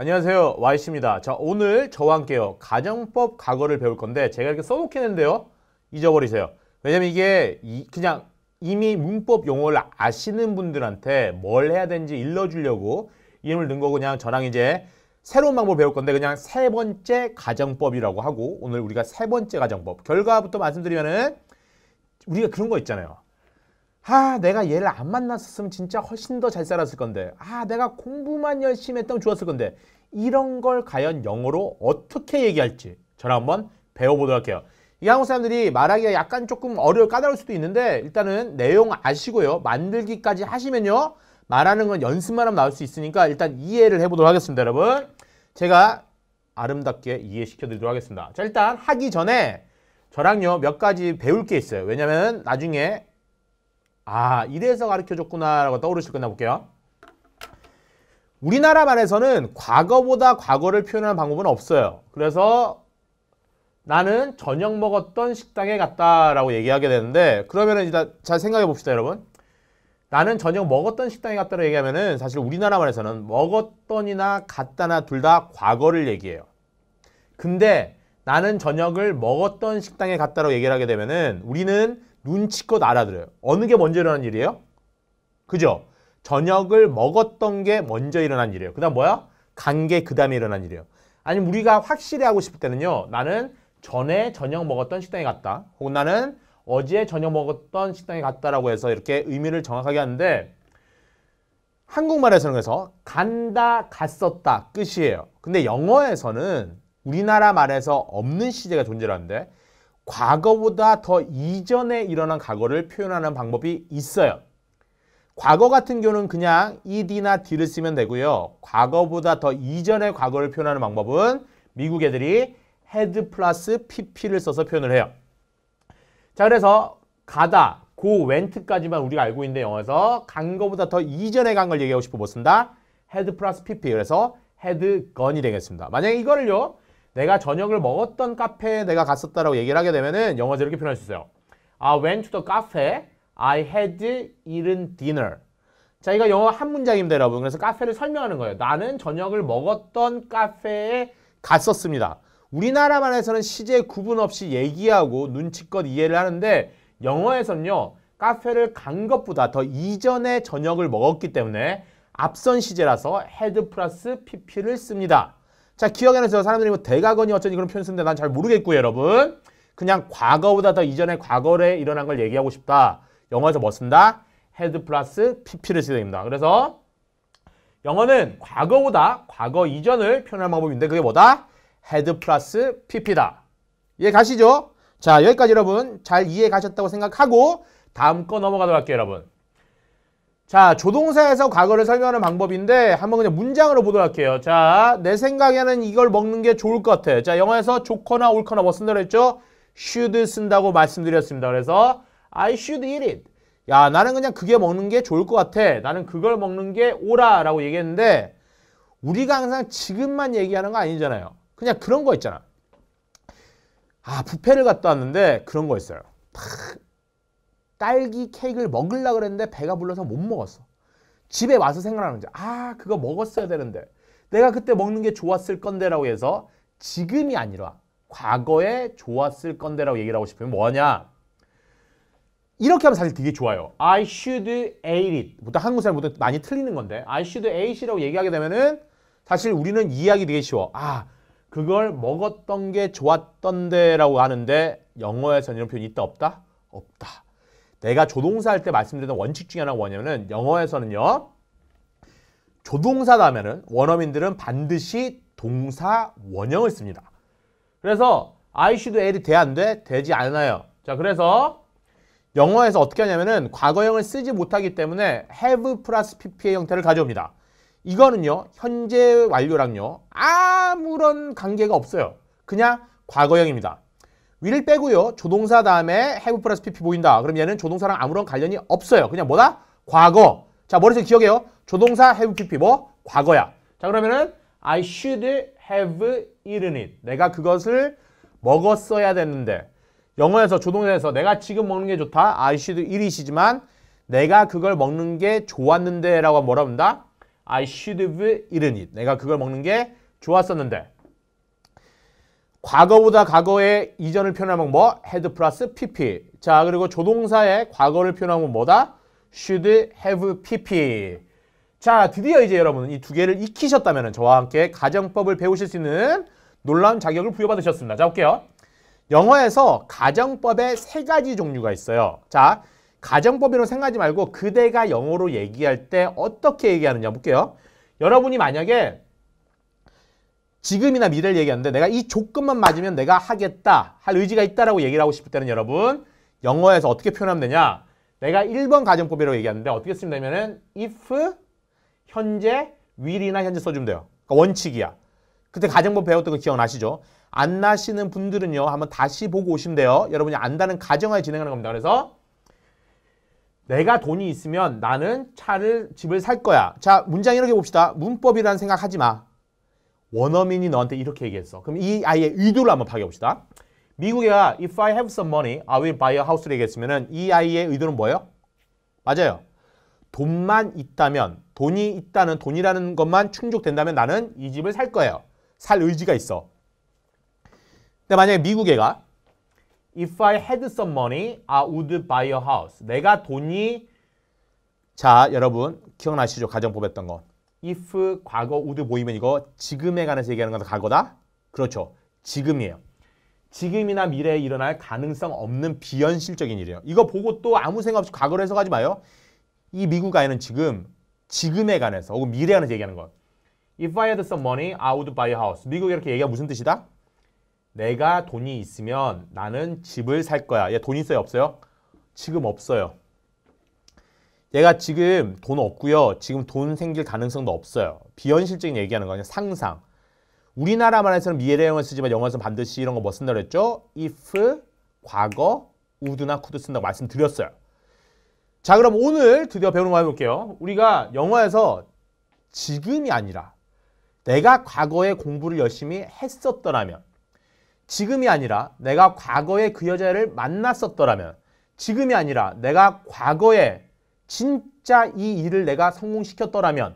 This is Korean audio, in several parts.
안녕하세요 Y씨입니다 자 오늘 저와 함께요 가정법 과거를 배울 건데 제가 이렇게 써놓긴했는데요 잊어버리세요 왜냐면 이게 이, 그냥 이미 문법 용어를 아시는 분들한테 뭘 해야 되는지 일러주려고 이름을 넣은 거 그냥 저랑 이제 새로운 방법을 배울 건데 그냥 세 번째 가정법이라고 하고 오늘 우리가 세 번째 가정법 결과부터 말씀드리면은 우리가 그런 거 있잖아요 아 내가 얘를 안 만났었으면 진짜 훨씬 더 잘 살았을 건데 아 내가 공부만 열심히 했다면 좋았을 건데 이런 걸 과연 영어로 어떻게 얘기할지 저를 한번 배워보도록 할게요 이 한국 사람들이 말하기가 약간 조금 어려울 까다로울 수도 있는데 일단은 내용 아시고요 만들기까지 하시면요 말하는 건 연습만 하면 나올 수 있으니까 일단 이해를 해보도록 하겠습니다 여러분 제가 아름답게 이해시켜 드리도록 하겠습니다 자 일단 하기 전에 저랑요 몇 가지 배울 게 있어요 왜냐면 나중에 아 이래서 가르쳐줬구나라고 떠오르실 거나 볼게요. 우리나라 말에서는 과거보다 과거를 표현하는 방법은 없어요. 그래서 나는 저녁 먹었던 식당에 갔다라고 얘기하게 되는데 그러면은 제단잘 생각해 봅시다 여러분. 나는 저녁 먹었던 식당에 갔다고 라 얘기하면은 사실 우리나라 말에서는 먹었던이나 갔다나 둘 다 과거를 얘기해요. 근데 나는 저녁을 먹었던 식당에 갔다라고 얘기를 하게 되면은 우리는 눈치껏 알아들어요. 어느 게 먼저 일어난 일이에요? 그죠? 저녁을 먹었던 게 먼저 일어난 일이에요. 그 다음 뭐야? 간 게 그 다음에 일어난 일이에요. 아니 우리가 확실히 하고 싶을 때는요. 나는 전에 저녁 먹었던 식당에 갔다. 혹은 나는 어제 저녁 먹었던 식당에 갔다라고 해서 이렇게 의미를 정확하게 하는데 한국말에서는 그래서 간다, 갔었다 끝이에요. 근데 영어에서는 우리나라 말에서 없는 시제가 존재하는데 과거보다 더 이전에 일어난 과거를 표현하는 방법이 있어요. 과거 같은 경우는 그냥 ed나 d를 쓰면 되고요. 과거보다 더 이전의 과거를 표현하는 방법은 미국 애들이 had 플러스 pp를 써서 표현을 해요. 자, 그래서 가다, 고, went까지만 우리가 알고 있는데 영어에서 간 거보다 더 이전에 간 걸 얘기하고 싶어 보습니다 had 플러스 pp. 그래서 had gone이 되겠습니다. 만약에 이거를요. 내가 저녁을 먹었던 카페에 내가 갔었다라고 얘기를 하게 되면은 영어로 이렇게 표현할 수 있어요. I went to the cafe. I had eaten dinner. 자, 이거 영어 한 문장입니다, 여러분. 그래서 카페를 설명하는 거예요. 나는 저녁을 먹었던 카페에 갔었습니다. 우리나라말에서는 시제 구분 없이 얘기하고 눈치껏 이해를 하는데 영어에서는요. 카페를 간 것보다 더 이전에 저녁을 먹었기 때문에 앞선 시제라서 had 플러스 pp를 씁니다. 자, 기억에서 사람들이 뭐대가건이 어쩌니 그런 표현 쓰는데 난 잘 모르겠고 여러분. 그냥 과거보다 더이전에 과거에 일어난 걸 얘기하고 싶다. 영어에서 뭐 쓴다? 헤드 플러스 pp를 쓰게 됩니다. 그래서 영어는 과거보다 과거 이전을 표현할 방법인데 그게 뭐다? 헤드 플러스 pp다. 이해 가시죠? 자, 여기까지 여러분 잘 이해 가셨다고 생각하고 다음 거 넘어가도록 할게요, 여러분. 자, 조동사에서 과거를 설명하는 방법인데 한번 그냥 문장으로 보도록 할게요. 자, 내 생각에는 이걸 먹는 게 좋을 것 같아. 자, 영어에서 좋거나 옳거나 뭐 쓴다고 했죠? should 쓴다고 말씀드렸습니다. 그래서 I should eat it. 야, 나는 그냥 그게 먹는 게 좋을 것 같아. 나는 그걸 먹는 게 오라 라고 얘기했는데 우리가 항상 지금만 얘기하는 거 아니잖아요. 그냥 그런 거 있잖아. 아, 부페를 갔다 왔는데 그런 거 있어요. 탁 딸기 케이크를 먹으려 그랬는데 배가 불러서 못 먹었어. 집에 와서 생각하는 거죠. 아, 그거 먹었어야 되는데. 내가 그때 먹는 게 좋았을 건데라고 해서 지금이 아니라 과거에 좋았을 건데라고 얘기를 하고 싶으면 뭐하냐? 이렇게 하면 사실 되게 좋아요. I should ate it. 보통 한국 사람보다 많이 틀리는 건데 I should ate it라고 얘기하게 되면은 사실 우리는 이해하기 되게 쉬워. 아, 그걸 먹었던 게 좋았던데라고 하는데 영어에서는 이런 표현이 있다 없다? 없다. 내가 조동사 할 때 말씀드린 원칙 중에 하나가 뭐냐면은 영어에서는요. 조동사라면은 원어민들은 반드시 동사 원형을 씁니다. 그래서 I should L이 돼 안 돼? 되지 않아요. 자, 그래서 영어에서 어떻게 하냐면은 과거형을 쓰지 못하기 때문에 have 플러스 pp의 형태를 가져옵니다. 이거는요. 현재 완료랑요. 아무런 관계가 없어요. 그냥 과거형입니다. 위를 빼고요. 조동사 다음에 have 플러스 pp 보인다. 그럼 얘는 조동사랑 아무런 관련이 없어요. 그냥 뭐다? 과거. 자, 머릿속에 기억해요. 조동사 have pp 뭐? 과거야. 자, 그러면은 I should have eaten it. 내가 그것을 먹었어야 됐는데 영어에서 조동사에서 내가 지금 먹는 게 좋다. I should eat it이지만 내가 그걸 먹는 게 좋았는데 라고 뭐라 합니다? I should have eaten it. 내가 그걸 먹는 게 좋았었는데 과거보다 과거의 이전을 표현하면 뭐? had 플러스 pp. 자, 그리고 조동사의 과거를 표현하면 뭐다? should have pp. 자, 드디어 이제 여러분이 두 개를 익히셨다면 저와 함께 가정법을 배우실 수 있는 놀라운 자격을 부여받으셨습니다. 자, 볼게요. 영어에서 가정법의 세 가지 종류가 있어요. 자, 가정법이라고 생각하지 말고 그대가 영어로 얘기할 때 어떻게 얘기하느냐 볼게요. 여러분이 만약에 지금이나 미래를 얘기하는데 내가 이 조건만 맞으면 내가 하겠다 할 의지가 있다라고 얘기를 하고 싶을 때는 여러분 영어에서 어떻게 표현하면 되냐 내가 1번 가정법이라고 얘기하는데 어떻게 쓰면 되냐면은 if 현재 will이나 현재 써주면 돼요 그러니까 원칙이야 그때 가정법 배웠던 거 기억나시죠? 안 나시는 분들은요 한번 다시 보고 오시면 돼요 여러분이 안다는 가정하에 진행하는 겁니다 그래서 내가 돈이 있으면 나는 차를 집을 살 거야 자 문장 이렇게 봅시다 문법이라는 생각하지 마 원어민이 너한테 이렇게 얘기했어. 그럼 이 아이의 의도를 한번 파괴해봅시다 미국애가 if I have some money, I will buy a house를 얘기했으면 이 아이의 의도는 뭐예요? 맞아요. 돈만 있다면, 돈이 있다는 돈이라는 것만 충족된다면 나는 이 집을 살 거예요. 살 의지가 있어. 근데 만약에 미국애가 if I had some money, I would buy a house. 내가 돈이 자, 여러분 기억나시죠? 가정법 했던 거. if 과거 would 보이면 이거 지금에 관해서 얘기하는 건 과거다? 그렇죠. 지금이에요. 지금이나 미래에 일어날 가능성 없는 비현실적인 일이에요. 이거 보고 또 아무 생각 없이 과거로 해석하지 마요. 이 미국 아이는 지금, 지금에 관해서 혹은 미래에 관해서 얘기하는 거예요. If I had some money, I would buy a house. 미국에 이렇게 얘기가 무슨 뜻이다? 내가 돈이 있으면 나는 집을 살 거야. 얘돈 있어요? 없어요? 지금 없어요. 얘가 지금 돈 없고요. 지금 돈 생길 가능성도 없어요. 비현실적인 얘기하는 거냐 아 상상. 우리나라 말에서는 미래형을 쓰지만 영어에서는 반드시 이런 거 뭐 쓴다고 그랬죠? if, 과거, 우드나 쿠드 쓴다고 말씀드렸어요. 자 그럼 오늘 드디어 배우는 거 해볼게요. 우리가 영어에서 지금이 아니라 내가 과거에 공부를 열심히 했었더라면 지금이 아니라 내가 과거에 그 여자를 만났었더라면 지금이 아니라 내가 과거에 진짜 이 일을 내가 성공시켰더라면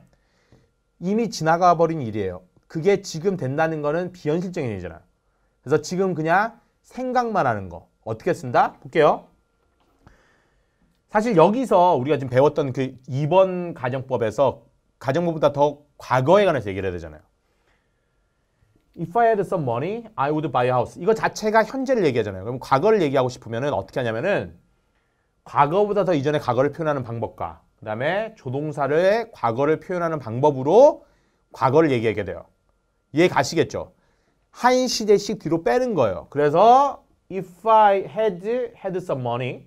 이미 지나가 버린 일이에요. 그게 지금 된다는 거는 비현실적인 일이잖아요. 그래서 지금 그냥 생각만 하는 거. 어떻게 쓴다? 볼게요. 사실 여기서 우리가 지금 배웠던 그 2번 가정법에서 가정법보다 더 과거에 관해서 얘기를 해야 되잖아요. If I had some money, I would buy a house. 이거 자체가 현재를 얘기하잖아요. 그럼 과거를 얘기하고 싶으면 어떻게 하냐면은 과거보다 더 이전의 과거를 표현하는 방법과 그 다음에 조동사를 과거를 표현하는 방법으로 과거를 얘기하게 돼요. 이해 가시겠죠? 한 시대씩 뒤로 빼는 거예요. 그래서 if I had had some money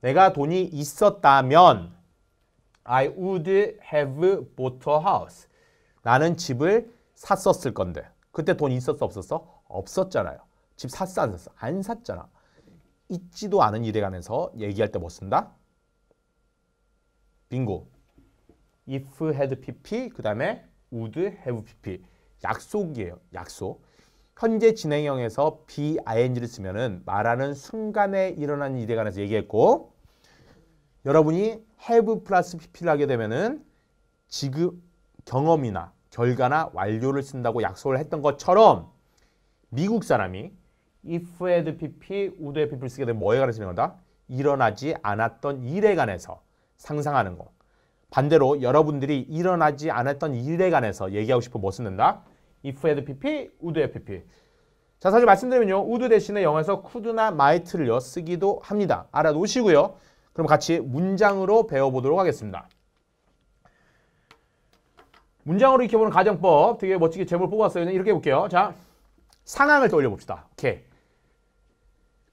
내가 돈이 있었다면 I would have bought a house. 나는 집을 샀었을 건데. 그때 돈 있었어 없었어? 없었잖아요. 집 샀어 안 샀어? 안 샀잖아. 있지도 않은 일에 관해서 얘기할 때 뭐 쓴다? 빙고. if had pp 그 다음에 would have pp 약속이에요. 약속. 현재 진행형에서 be, ing를 쓰면 은 말하는 순간에 일어난 일에 관해서 얘기했고 여러분이 have 플러스 pp를 하게 되면 은 지금 경험이나 결과나 완료를 쓴다고 약속을 했던 것처럼 미국 사람이 if에도 pp, would에 pp를 쓰게 되면 뭐에 관해서 명한다? 일어나지 않았던 일에 관해서 상상하는 거. 반대로 여러분들이 일어나지 않았던 일에 관해서 얘기하고 싶어 뭐 쓰는다? if에도 pp, would에 pp. 자, 사실 말씀드리면요. would 대신에 영어에서 could나 m i g h t 를 쓰기도 합니다. 알아놓으시고요. 그럼 같이 문장으로 배워보도록 하겠습니다. 문장으로 익혀보는 가정법 되게 멋지게 제목을 뽑았어요. 이렇게 해볼게요. 자, 상황을 떠올려 봅시다. 오케이.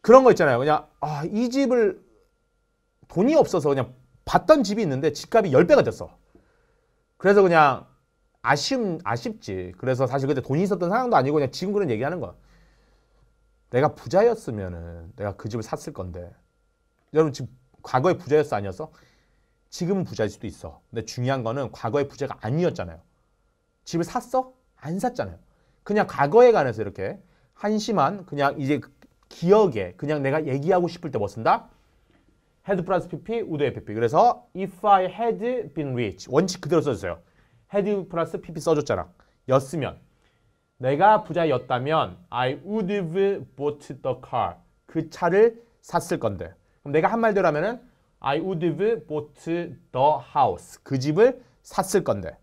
그런 거 있잖아요. 그냥 아, 이 집을 돈이 없어서 그냥 봤던 집이 있는데 집값이 10배가 됐어. 그래서 그냥 아쉬움, 아쉽지. 그래서 사실 그때 돈이 있었던 상황도 아니고 그냥 지금 그런 얘기하는 거야. 내가 부자였으면은 내가 그 집을 샀을 건데. 여러분 지금 과거에 부자였어 아니었어? 지금은 부자일 수도 있어. 근데 중요한 거는 과거에 부자가 아니었잖아요. 집을 샀어? 안 샀잖아요. 그냥 과거에 관해서 이렇게 한심한 그냥 이제 기억에 그냥 내가 얘기하고 싶을 때뭐 쓴다? had 플러스 pp, would pp. 그래서 if I had been rich 원칙 그대로 써주세요. had 플러스 pp 써줬잖아. 였으면 내가 부자였다면 I would have bought the car. 그 차를 샀을 건데. 그럼 내가 한 말대로 하면은 I would have bought the house. 그 집을 샀을 건데.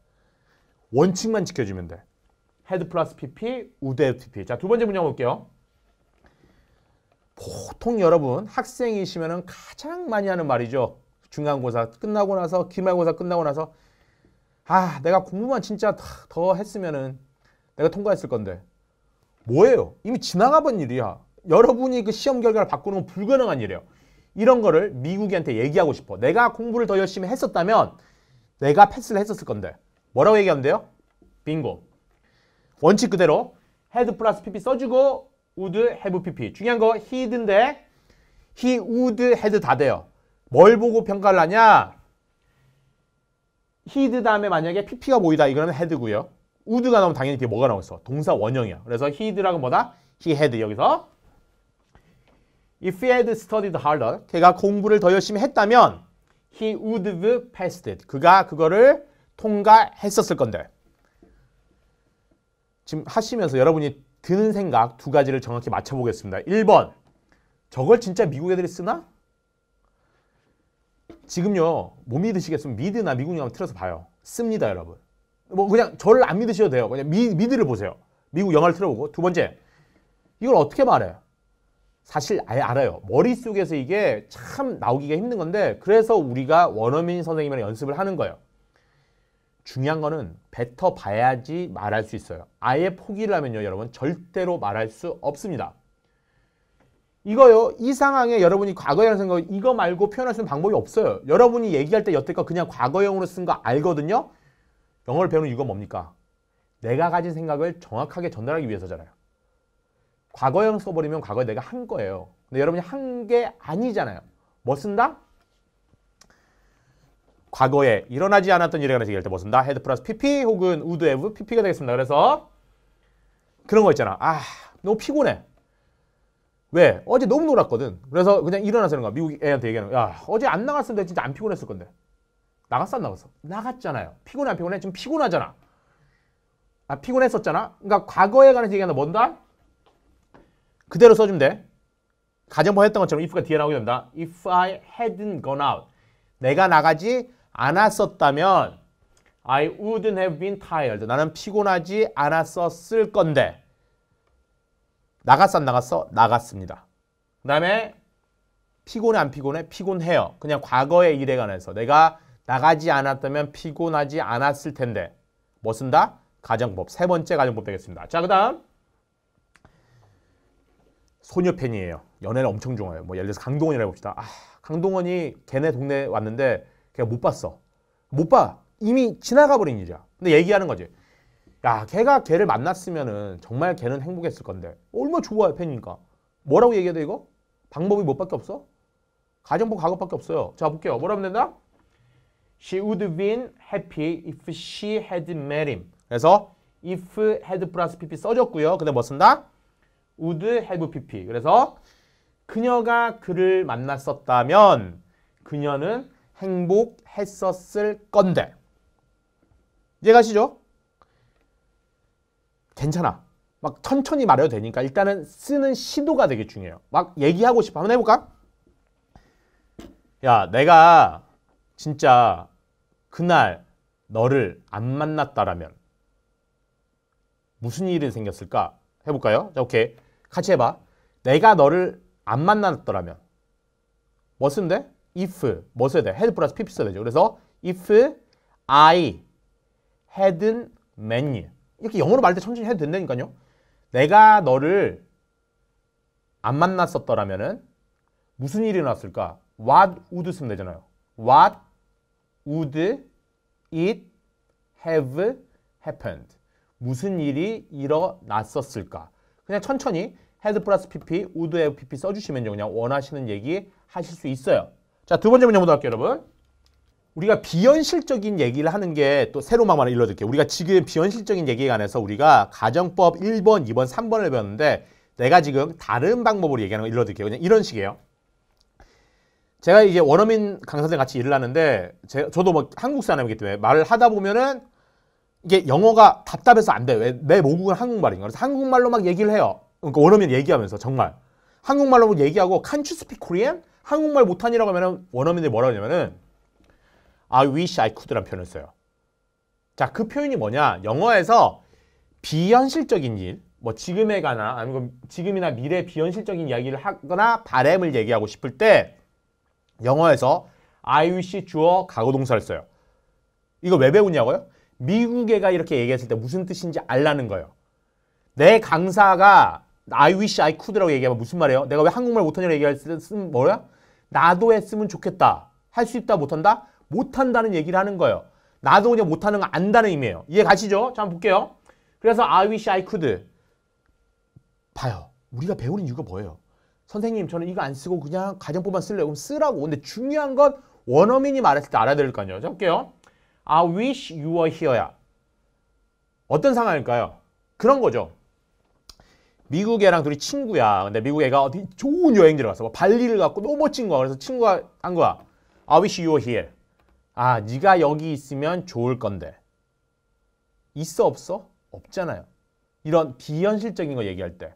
원칙만 지켜주면 돼. had 플러스 pp, would have pp. 자, 두 번째 문장 볼게요. 보통 여러분 학생이시면 가장 많이 하는 말이죠. 중간고사 끝나고 나서 기말고사 끝나고 나서 아 내가 공부만 진짜 더 했으면은 내가 통과했을 건데 뭐예요? 이미 지나가본 일이야. 여러분이 그 시험 결과를 바꾸는 건 불가능한 일이에요. 이런 거를 미국이한테 얘기하고 싶어. 내가 공부를 더 열심히 했었다면 내가 패스를 했었을 건데 뭐라고 얘기하면 돼요? 빙고. 원칙 그대로 헤드 플러스 PP 써주고 would have pp. 중요한 거 he'd인데 he would had 다 돼요. 뭘 보고 평가를 하냐? he'd 다음에 만약에 pp가 보이다 이거는 had고요. would가 나오면 당연히 뒤에 뭐가 나오겠어? 동사 원형이야. 그래서 he'd라고 뭐다? he had 여기서 If he had studied harder, 걔가 공부를 더 열심히 했다면 he would have passed it. 그가 그거를 통과했었을 건데. 지금 하시면서 여러분이 드는 생각 두 가지를 정확히 맞춰보겠습니다. 1번 저걸 진짜 미국 애들이 쓰나? 지금요 못 믿으시겠으면 미드나 미국이 한번 틀어서 봐요. 씁니다 여러분. 뭐 그냥 저를 안 믿으셔도 돼요. 그냥 미, 미드를 보세요. 미국 영화를 틀어보고 두 번째 이걸 어떻게 말해? 사실 아예 알아요. 머릿속에서 이게 참 나오기가 힘든 건데 그래서 우리가 원어민 선생님이랑 연습을 하는 거예요. 중요한 거는 뱉어봐야지 말할 수 있어요. 아예 포기를 하면요, 여러분 절대로 말할 수 없습니다. 이거요, 이 상황에 여러분이 과거형 생각 이거 말고 표현할 수 있는 방법이 없어요. 여러분이 얘기할 때 여태껏 그냥 과거형으로 쓴 거 알거든요. 영어를 배우는 이유가 뭡니까? 내가 가진 생각을 정확하게 전달하기 위해서잖아요. 과거형 써버리면 과거에 내가 한 거예요. 근데 여러분이 한 게 아니잖아요. 뭐 쓴다? 과거에 일어나지 않았던 일에 관해서 얘기할 때뭐 쓴다? 헤드 플러스 PP 혹은 우드 에브 PP가 되겠습니다. 그래서 그런 거 있잖아. 아, 너무 피곤해. 왜? 어제 너무 놀았거든. 그래서 그냥 일어나서 는 거야. 미국 애한테 얘기하는 거야. 야, 어제 안 나갔으면 진짜 안 피곤했을 건데. 나갔어, 안 나갔어? 나갔잖아요. 피곤해, 안 피곤해? 지금 피곤하잖아. 아, 피곤했었잖아? 그러니까 과거에 관해서 얘기하는 뭔다? 그대로 써주면 돼. 가정법 했던 것처럼 if가 뒤에 나오게 된다. If I hadn't gone out. 내가 나가지 않았었다면 I wouldn't have been tired. 나는 피곤하지 않았었을 건데 나갔어 안 나갔어? 나갔습니다. 그 다음에 피곤해 안 피곤해? 피곤해요. 그냥 과거의 일에 관해서 내가 나가지 않았다면 피곤하지 않았을 텐데 뭐 쓴다? 가정법. 세 번째 가정법 되겠습니다. 자, 그 다음 소녀 팬이에요. 연애를 엄청 좋아해요. 뭐 예를 들어서 강동원이라고 봅시다. 아, 강동원이 걔네 동네 에 왔는데 걔가 못 봤어. 못 봐. 이미 지나가 버린 일이야. 근데 얘기하는 거지. 야, 걔가 걔를 만났으면은 정말 걔는 행복했을 건데. 얼마나 좋아요, 팬이니까. 뭐라고 얘기해야 돼, 이거? 방법이 뭐밖에 없어? 가정부 가급밖에 없어요. 자, 볼게요. 뭐라면 된다? She would have been happy if she had met him. 그래서 if had 플러스 pp 써줬고요. 근데 뭐 쓴다? would have pp. 그래서 그녀가 그를 만났었다면 그녀는 행복했었을 건데. 이해 가시죠? 괜찮아. 막 천천히 말해도 되니까 일단은 쓰는 시도가 되게 중요해요. 막 얘기하고 싶어. 한번 해볼까? 야, 내가 진짜 그날 너를 안 만났다라면 무슨 일이 생겼을까? 해볼까요? 자, 오케이. 같이 해봐. 내가 너를 안 만났더라면 뭐 쓴데? if 뭐 써야 돼? had 플러스 pp 써야 되죠. 그래서 if I had an menu 이렇게 영어로 말할 때 천천히 해도 된다니까요. 내가 너를 안 만났었더라면은 무슨 일이 났을까? What would 쓰면 되잖아요. What would it have happened? 무슨 일이 일어났었을까? 그냥 천천히 had 플러스 pp, would have pp 써주시면 그냥 원하시는 얘기 하실 수 있어요. 자, 두 번째 문제 보도록 할게요, 여러분. 우리가 비현실적인 얘기를 하는 게 또 새로 막만 일러드릴게요. 우리가 지금 비현실적인 얘기에 관해서 우리가 가정법 1번, 2번, 3번을 배웠는데 내가 지금 다른 방법으로 얘기하는 걸 일러드릴게요. 그냥 이런 식이에요. 제가 이제 원어민 강사들 같이 일을 하는데 제, 저도 뭐 한국 사람이기 때문에 말을 하다 보면은 이게 영어가 답답해서 안 돼요. 왜? 내 모국은 한국말인가. 그래서 한국말로 막 얘기를 해요. 그러니까 원어민 얘기하면서 정말. 한국말로 얘기하고 칸츄 스피 코리안? 한국말 못하니라고 하면 원어민들이 뭐라 그러냐면은 I wish I could란 표현을 써요. 자, 그 표현이 뭐냐? 영어에서 비현실적인 일, 뭐 지금에 관한 아니면 지금이나 미래 비현실적인 이야기를 하거나 바램을 얘기하고 싶을 때 영어에서 I wish 주어 가고 동사를 써요. 이거 왜 배우냐고요? 미국애가 이렇게 얘기했을 때 무슨 뜻인지 알라는 거예요. 내 강사가 I wish I could라고 얘기하면 무슨 말이에요? 내가 왜 한국말 못하냐고 얘기할 때 쓰는 뭐야? 나도 했으면 좋겠다. 할 수 있다 못한다? 못한다는 얘기를 하는 거예요. 나도 그냥 못하는 거 안다는 의미예요. 이해 가시죠? 자, 한번 볼게요. 그래서 I wish I could. 봐요. 우리가 배우는 이유가 뭐예요? 선생님 저는 이거 안 쓰고 그냥 가정법만 쓸려고 그럼 쓰라고. 근데 중요한 건 원어민이 말했을 때 알아야 될 거 아니에요. 자, 볼게요. I wish you were here야. 어떤 상황일까요? 그런 거죠. 미국 애랑 둘이 친구야. 근데 미국 애가 어디 좋은 여행지를 갔어. 뭐 발리를 갔고 너무 멋진 거야. 그래서 친구가 한 거야. I wish you were here. 아, 네가 여기 있으면 좋을 건데. 있어 없어? 없잖아요. 이런 비현실적인 거 얘기할 때.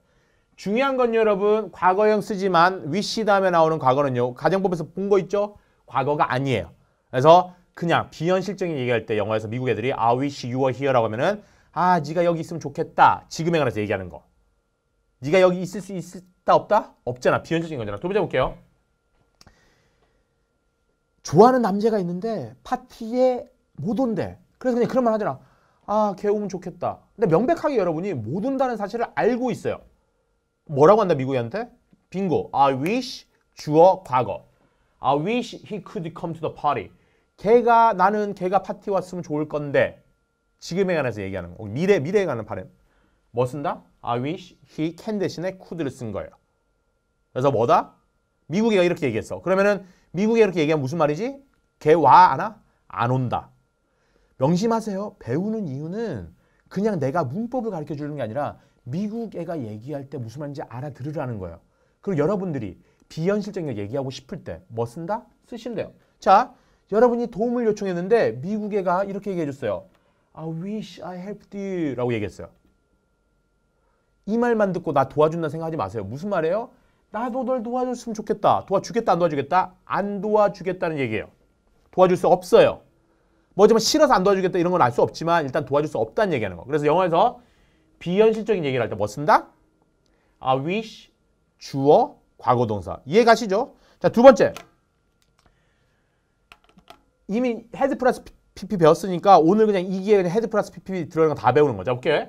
중요한 건 여러분 과거형 쓰지만 위시 다음에 나오는 과거는요. 가정법에서 본 거 있죠? 과거가 아니에요. 그래서 그냥 비현실적인 얘기할 때 영어에서 미국 애들이 I wish you were here라고 하면은 아, 네가 여기 있으면 좋겠다. 지금에 관해서 얘기하는 거. 네가 여기 있을 수 있다 없다? 없잖아. 비현실적인 거잖아. 두 번째 볼게요. 좋아하는 남자가 있는데 파티에 못 온대. 그래서 그냥 그런 말 하잖아. 아, 걔 오면 좋겠다. 근데 명백하게 여러분이 못 온다는 사실을 알고 있어요. 뭐라고 한다 미국이한테? 빙고. I wish 주어 과거. I wish he could come to the party. 걔가 나는 걔가 파티 왔으면 좋을 건데 지금에 관해서 얘기하는 거. 미래 미래에 관한 발램 뭐 쓴다? I wish he can 대신에 could를 쓴 거예요. 그래서 뭐다? 미국이가 이렇게 얘기했어. 그러면은 미국이 이렇게 얘기하면 무슨 말이지? 걔와안 와? 안 온다. 명심하세요. 배우는 이유는 그냥 내가 문법을 가르쳐 주는 게 아니라 미국 애가 얘기할 때 무슨 말인지 알아들으라는 거예요. 그리고 여러분들이 비현실적인 걸 얘기하고 싶을 때 뭐 쓴다? 쓰시면 돼요. 자, 여러분이 도움을 요청했는데 미국 애가 이렇게 얘기해 줬어요. I wish I helped you 라고 얘기했어요. 이 말만 듣고 나 도와준다 생각하지 마세요. 무슨 말이에요? 나도 널 도와줬으면 좋겠다. 도와주겠다, 안 도와주겠다? 안 도와주겠다는 얘기예요. 도와줄 수 없어요. 뭐지만 싫어서 안 도와주겠다 이런 건 알 수 없지만 일단 도와줄 수 없다는 얘기하는 거. 그래서 영어에서 비현실적인 얘기를 할 때 뭐 쓴다? I wish 주어 과거 동사. 이해 가시죠? 자, 두 번째. 이미 헤드 플러스 PP 배웠으니까 오늘 그냥 이기에 회 헤드 플러스 PP 들어가는 거 다 배우는 거죠. 오케이.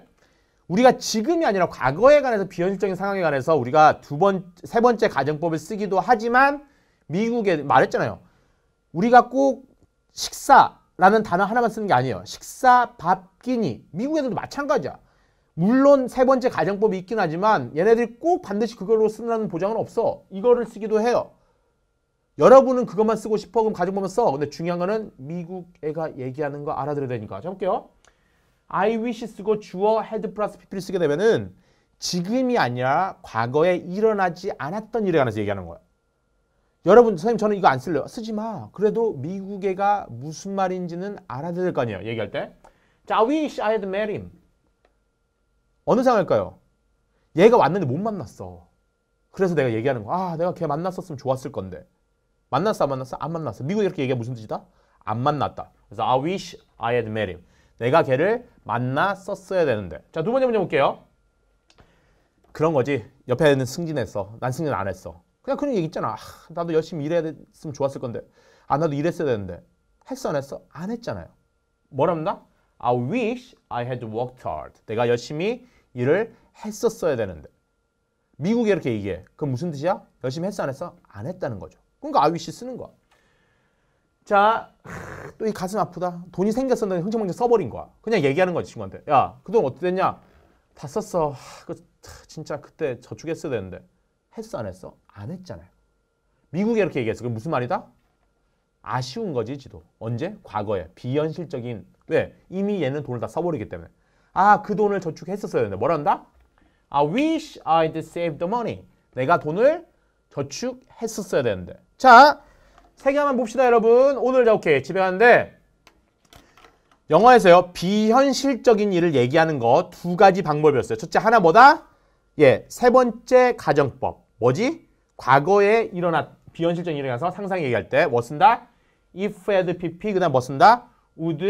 우리가 지금이 아니라 과거에 관해서 비현실적인 상황에 관해서 우리가 두 번, 세 번째 가정법을 쓰기도 하지만 미국에 말했잖아요. 우리가 꼭 식사라는 단어 하나만 쓰는 게 아니에요. 식사, 밥, 끼니. 미국에서도 마찬가지야. 물론 세 번째 가정법이 있긴 하지만 얘네들이 꼭 반드시 그걸로 쓰는 보장은 없어. 이거를 쓰기도 해요. 여러분은 그것만 쓰고 싶어 그럼 가정법만 써. 근데 중요한 거는 미국 애가 얘기하는 거 알아들어야 되니까. 자 볼게요. I wish 쓰고 주어 had plus PP를 쓰게 되면은 지금이 아니라 과거에 일어나지 않았던 일에 관해서 얘기하는 거예요. 여러분 선생님 저는 이거 안 쓸래요. 쓰지 마. 그래도 미국애가 무슨 말인지는 알아들을 거 아니에요. 얘기할 때. 자, I wish I had met him. 어느 상황일까요? 얘가 왔는데 못 만났어. 그래서 내가 얘기하는 거. 아, 내가 걔 만났었으면 좋았을 건데. 만났어, 안 만났어? 안 만났어. 미국 이렇게 얘기하면 무슨 뜻이다? 안 만났다. 그래서 I wish I had met him. 내가 걔를 만나썼어야 되는데. 자, 두 번째 문제 볼게요. 그런 거지. 옆에는 승진했어. 난 승진 안 했어. 그냥 그런 얘기 있잖아. 아, 나도 열심히 일해야됐으면 좋았을 건데. 아, 나도 일했어야 되는데. 했어, 안 했어? 안 했잖아요. 뭐랍니다? I wish I had worked hard. 내가 열심히 일을 했었어야 되는데. 미국에 이렇게 얘기해. 그럼 무슨 뜻이야? 열심히 했어, 안 했어? 안 했다는 거죠. 그러니까 I wish 쓰는 거 자, 또이 가슴 아프다. 돈이 생겼었는데 흥청망청 써버린 거야. 그냥 얘기하는 거지 친구한테. 야, 그 돈 어떻게 됐냐? 다 썼어. 하, 그, 진짜 그때 저축했어야 되는데. 했어 안 했어? 안 했잖아요. 미국에 이렇게 얘기했어. 그게 무슨 말이다? 아쉬운 거지 지도. 언제? 과거에. 비현실적인. 왜? 네, 이미 얘는 돈을 다 써버리기 때문에. 아, 그 돈을 저축했었어야 되는데. 뭐란다? I wish I'd saved the money. 내가 돈을 저축했었어야 되는데. 자, 세 개만 봅시다 여러분 오늘 자 오케이 집에 가는데 영어에서요 비현실적인 일을 얘기하는 거 두 가지 방법이었어요 첫째 하나 뭐다? 예 세 번째 가정법 뭐지? 과거에 일어났 비현실적인 일을 가서 상상 얘기할 때 뭐 쓴다? if had pp 그 다음 뭐 쓴다? would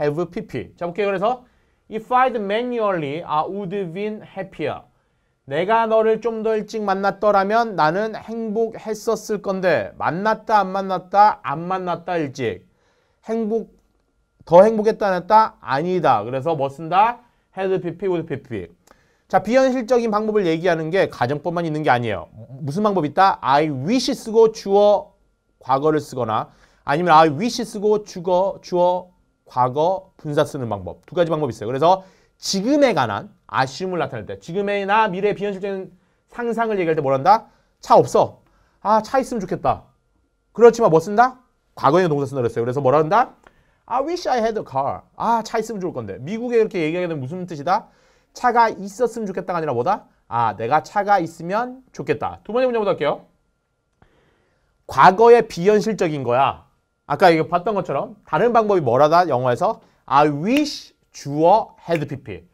have pp 자 볼게요 그래서 if I'd manually I 아, would have been happier 내가 너를 좀 더 일찍 만났더라면 나는 행복했었을 건데 만났다 안 만났다 안 만났다 일찍 행복 더 행복했다 안 했다 아니다 그래서 뭐 쓴다 헤드 PP 우드 PP 자 비현실적인 방법을 얘기하는 게 가정법만 있는 게 아니에요 무슨 방법 있다 I wish 쓰고 주어 과거를 쓰거나 아니면 I wish 쓰고 주어 주어 과거 분사 쓰는 방법 두 가지 방법이 있어요 그래서 지금에 관한 아쉬움을 나타낼 때 지금의 나 미래의 비현실적인 상상을 얘기할 때 뭐란다? 차 없어. 아 차 있으면 좋겠다. 그렇지만 뭐 쓴다? 과거형 동사 쓴다 그랬어요. 그래서 뭐라 한다? I wish I had a car. 아 차 있으면 좋을 건데. 미국에 이렇게 얘기하게 되면 무슨 뜻이다? 차가 있었으면 좋겠다가 아니라 뭐다? 아 내가 차가 있으면 좋겠다. 두 번째 문제 보도록 할게요. 과거의 비현실적인 거야. 아까 이거 봤던 것처럼 다른 방법이 뭐라다 영어에서 I wish 주어 had pp.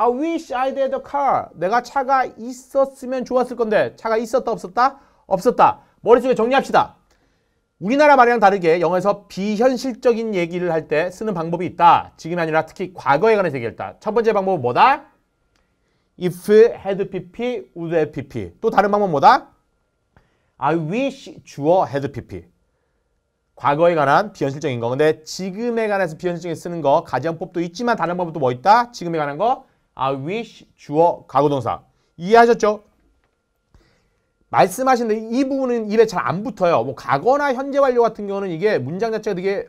I wish I had a car. 내가 차가 있었으면 좋았을 건데 차가 있었다 없었다? 없었다. 머릿속에 정리합시다. 우리나라 말이랑 다르게 영어에서 비현실적인 얘기를 할 때 쓰는 방법이 있다. 지금이 아니라 특히 과거에 관해서 얘기했다. 첫 번째 방법은 뭐다? If had pp, would have pp. 또 다른 방법은 뭐다? I wish 주어 had pp. 과거에 관한 비현실적인 거. 근데 지금에 관해서 비현실적인 쓰는 거 가정법도 있지만 다른 방법도 뭐 있다? 지금에 관한 거 I wish 주어 가구동사 이해하셨죠? 말씀하신 대로 이 부분은 입에 잘 안 붙어요. 뭐 과거나 현재 완료 같은 경우는 이게 문장 자체가 되게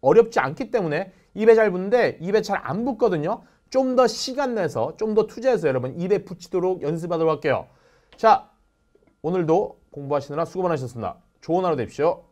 어렵지 않기 때문에 입에 잘 붙는데 입에 잘 안 붙거든요. 좀 더 시간 내서 좀 더 투자해서 여러분 입에 붙이도록 연습하도록 할게요. 자 오늘도 공부하시느라 수고 많으셨습니다. 좋은 하루 되십시오.